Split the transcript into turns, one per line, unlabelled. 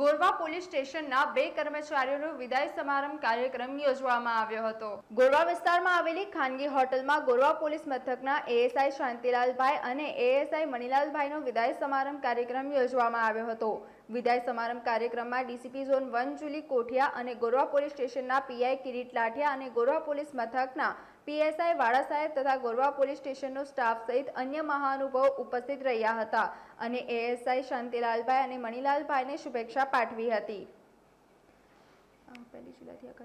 Gorwa police સ્ટેશનના બે કર્મચારીઓનો વિદાય સમારંભ કાર્યક્રમ યોજવામાં આવ્યો હતો ગોરવા વિસ્તારમાં આવેલી ખાનગી હોટલમાં ગોરવા પોલીસ મથકના એએસઆઈ શાંતિલાલભાઈ અને એએસઆઈ મણિલાલભાઈનો વિદાય સમારંભ કાર્યક્રમ યોજવામાં આવ્યો હતો વિદાય સમારંભ કાર્યક્રમમાં DCP zone one Julie Kothiya અને ગોરવા પોલીસ સ્ટેશનના પીઆઈ કિરીટ લાઠિયા અને ગોરવા પોલીસ મથકના પીએસઆઈ વાળા સાહેબ તથા ગોરવા પોલીસ સ્ટેશનનો સ્ટાફ સહિત અન્ય મહાનુભાવો ઉપસ્થિત રહ્યા હતા અને એએસઆઈ શાંતિલાલભાઈ અને મણિલાલભાઈને શુભેચ્છા પાઠવી હતી
પહેલી જુલાઈથી